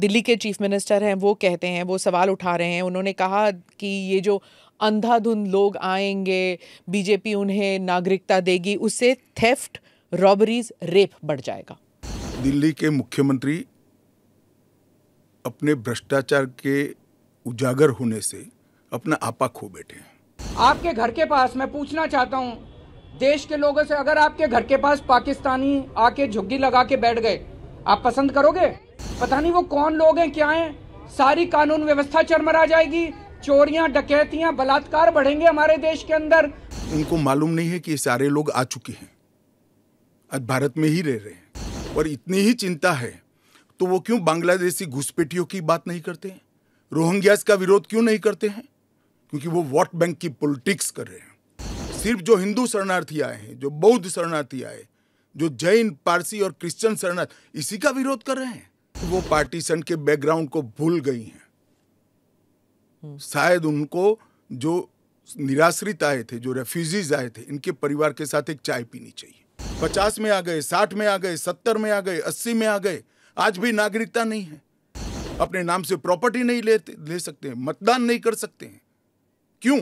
दिल्ली के chief minister हैं वो कहते हैं वो सवाल उठा रहे हैं उन्होंने कहा कि ये जो अंधाधुंध लोग आएंगे बीजेपी उन्हें नागरिकता देगी उससे थेफ्ट रॉबरीज रेप बढ़ जाएगा दिल्ली के मुख्यमंत्री अपने भ्रष्टाचार के उजागर होने से अपना आपा खो बैठे हैं आपके घर के पास मैं पूछना चाहता हूँ देश के लोगों से अगर आपके घर के पास पाकिस्तानी आके झुग्गी लगा के बैठ गए आप पसंद करोगे पता नहीं वो कौन लोग हैं क्या हैं सारी कानून व्यवस्था चरमरा जाएगी चोरियां डकैतियां बलात्कार बढ़ेंगे हमारे देश के अंदर उनको मालूम नहीं है कि सारे लोग आ चुके हैं आज भारत में ही रह रहे हैं और इतनी ही चिंता है तो वो क्यों बांग्लादेशी घुसपेटियों की बात नहीं करते हैं रोहिंग्यास का विरोध क्यों नहीं करते हैं क्योंकि वो वोट बैंक की पॉलिटिक्स कर रहे हैं सिर्फ जो हिंदू शरणार्थी आए हैं जो बौद्ध शरणार्थी आए जो जैन पारसी और क्रिश्चियन शरणार्थी इसी का विरोध कर रहे हैं वो पार्टीशन के बैकग्राउंड को भूल गई हैं हम्म। शायद उनको जो निराश्रित आए थे जो रेफ्यूजीज आए थे इनके परिवार के साथ एक चाय पीनी चाहिए पचास में आ गए साठ में आ गए सत्तर में आ गए अस्सी में आ गए आज भी नागरिकता नहीं है अपने नाम से प्रॉपर्टी नहीं लेते ले सकते मतदान नहीं कर सकते हैं क्यों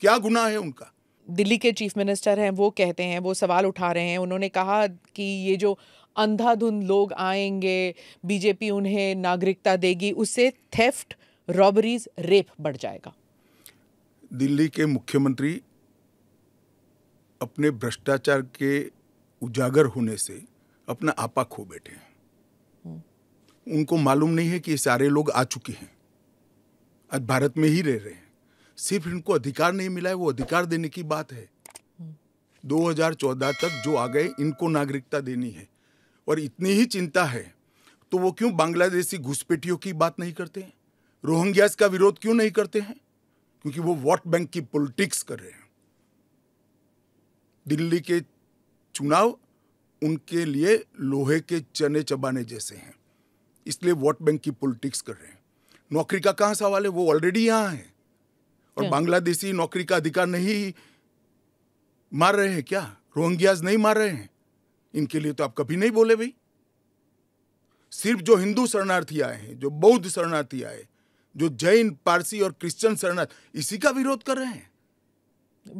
क्या गुना है उनका दिल्ली के चीफ मिनिस्टर हैं वो कहते हैं वो सवाल उठा रहे हैं उन्होंने कहा कि ये जो अंधाधुंध लोग आएंगे बीजेपी उन्हें नागरिकता देगी उससे थेफ्ट रॉबरीज रेप बढ़ जाएगा दिल्ली के मुख्यमंत्री अपने भ्रष्टाचार के उजागर होने से अपना आपा खो बैठे हैं उनको मालूम नहीं है कि ये सारे लोग आ चुके हैं आज भारत में ही रह रहे हैं सिर्फ इनको अधिकार नहीं मिला है वो अधिकार देने की बात है 2014 हम्म। तक जो आ गए इनको नागरिकता देनी है और इतनी ही चिंता है तो वो क्यों बांग्लादेशी घुसपैठियों की बात नहीं करते हैं रोहिंग्यास का विरोध क्यों नहीं करते हैं क्योंकि वो वोट बैंक की पॉलिटिक्स कर रहे हैं दिल्ली के चुनाव उनके लिए लोहे के चने चबाने जैसे हैं इसलिए वोट बैंक की पॉलिटिक्स कर रहे हैं नौकरी का कहाँ सवाल है वो ऑलरेडी यहाँ है और बांग्लादेशी नौकरी का अधिकार नहीं मार रहे हैं क्या रोहिंग्याज नहीं मार रहे हैं इनके लिए तो आप कभी नहीं बोले भाई सिर्फ जो हिंदू शरणार्थी आए हैं जो बौद्ध शरणार्थी आए जो जैन पारसी और क्रिश्चियन शरणार्थी इसी का विरोध कर रहे हैं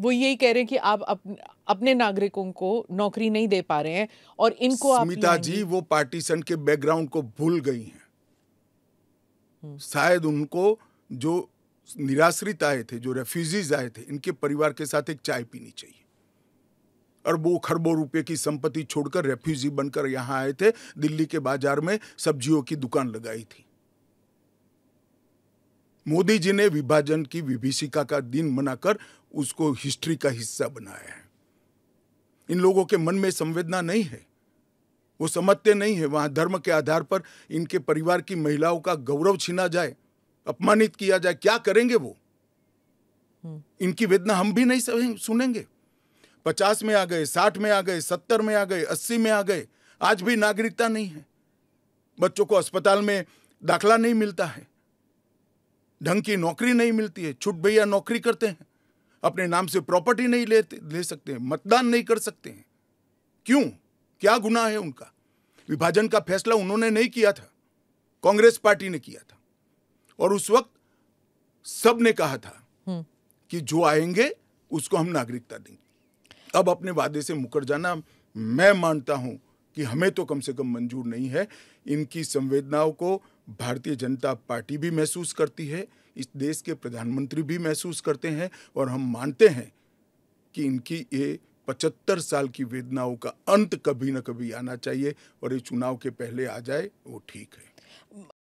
वो यही कह रहे हैं कि आप अप, अपने नागरिकों को नौकरी नहीं दे पा रहे हैं और इनको स्मिता जी वो पार्टीशन के बैकग्राउंड को भूल गई हैं हम्म। शायद उनको जो निराश्रित आए थे जो रेफ्यूजीज आए थे इनके परिवार के साथ एक चाय पीनी चाहिए अरबों खरबों रुपए की संपत्ति छोड़कर रेफ्यूजी बनकर यहां आए थे दिल्ली के बाजार में सब्जियों की दुकान लगाई थी मोदी जी ने विभाजन की विभीषिका का दिन मनाकर उसको हिस्ट्री का हिस्सा बनाया है इन लोगों के मन में संवेदना नहीं है वो समझते नहीं है वहां धर्म के आधार पर इनके परिवार की महिलाओं का गौरव छीना जाए अपमानित किया जाए क्या करेंगे वो हम्म। इनकी वेदना हम भी नहीं सुनेंगे पचास में आ गए साठ में आ गए सत्तर में आ गए अस्सी में आ गए आज भी नागरिकता नहीं है बच्चों को अस्पताल में दाखला नहीं मिलता है ढंग की नौकरी नहीं मिलती है छुट भैया नौकरी करते हैं अपने नाम से प्रॉपर्टी नहीं लेते ले सकते हैं मतदान नहीं कर सकते हैं क्यों क्या गुना है उनका विभाजन का फैसला उन्होंने नहीं किया था कांग्रेस पार्टी ने किया था और उस वक्त सब ने कहा था हम्म। कि जो आएंगे उसको हम नागरिकता देंगे तब अपने वादे से मुकर जाना मैं मानता हूं कि हमें तो कम से कम मंजूर नहीं है इनकी संवेदनाओं को भारतीय जनता पार्टी भी महसूस करती है इस देश के प्रधानमंत्री भी महसूस करते हैं और हम मानते हैं कि इनकी ये पचहत्तर साल की वेदनाओं का अंत कभी ना कभी आना चाहिए और ये चुनाव के पहले आ जाए वो ठीक है